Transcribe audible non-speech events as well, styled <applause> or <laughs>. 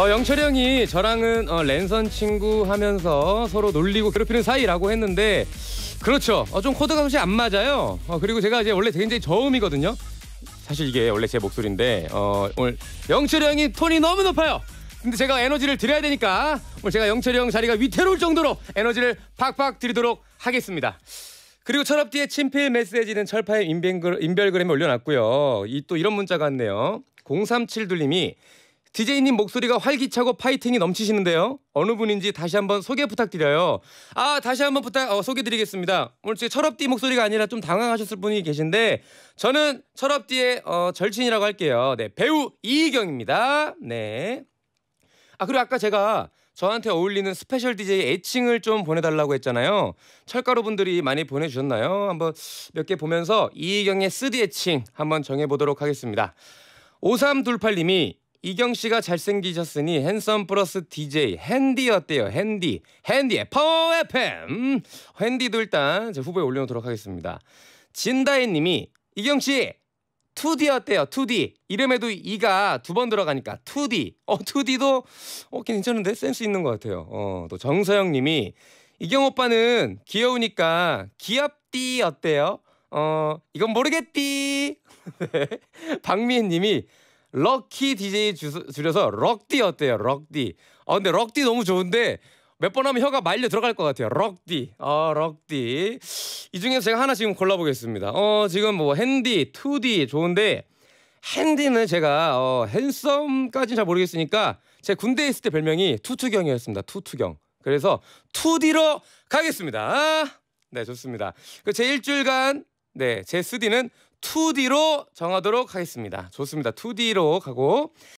어, 영철이 형이 저랑은 어, 랜선 친구 하면서 서로 놀리고 괴롭히는 사이라고 했는데 그렇죠. 어, 좀 코드가 혹시 안 맞아요. 어, 그리고 제가 이제 원래 굉장히 저음이거든요. 사실 이게 원래 제 목소리인데 어, 오늘 영철이 형이 톤이 너무 높아요. 근데 제가 에너지를 드려야 되니까 오늘 제가 영철이 형 자리가 위태로울 정도로 에너지를 팍팍 드리도록 하겠습니다. 그리고 철업 뒤에 친필 메시지는 철파의 인별그램에 올려놨고요. 이 또 이런 문자가 왔네요. 0372님이 DJ님 목소리가 활기차고 파이팅이 넘치시는데요. 어느 분인지 다시 한번 소개 부탁드려요. 아 다시 한번 부탁 어, 소개드리겠습니다. 오늘 제 철업디 목소리가 아니라 좀 당황하셨을 분이 계신데 저는 철업디의 어, 절친이라고 할게요. 네 배우 이희경입니다. 네. 아 그리고 아까 제가 저한테 어울리는 스페셜 DJ 애칭을 좀 보내달라고 했잖아요. 철가루 분들이 많이 보내주셨나요? 한번 몇 개 보면서 이희경의 쓰디 애칭 한번 정해보도록 하겠습니다. 5328님이 이경 씨가 잘생기셨으니 핸섬 플러스 DJ 핸디 어때요? 핸디 핸디 파워 FM 핸디도 일단 제 후보에 올려놓도록 하겠습니다. 진다혜님이 이경 씨 2D 어때요? 2D 이름에도 이가 두 번 들어가니까 2D 어 2D도 어 괜찮은데 센스 있는 것 같아요. 어또 정서영님이 이경 오빠는 귀여우니까 귀엽디 어때요? 어 이건 모르겠디. <laughs> 네. 박미애님이 럭키 DJ 주, 줄여서 럭디 어때요? 럭디. 어 근데 럭디 너무 좋은데 몇 번 하면 혀가 말려 들어갈 것 같아요. 럭디. 어, 럭디. 이 중에서 제가 하나 지금 골라보겠습니다. 어, 지금 뭐 핸디, 투디 좋은데 핸디는 제가 어, 핸섬까지는 잘 모르겠으니까 제 군대에 있을 때 별명이 투투경이었습니다. 투투경. 그래서 투디로 가겠습니다. 네, 좋습니다. 그 제 일주일간 네, 제쓰디는 2D로 정하도록 하겠습니다. 좋습니다. 2D로 가고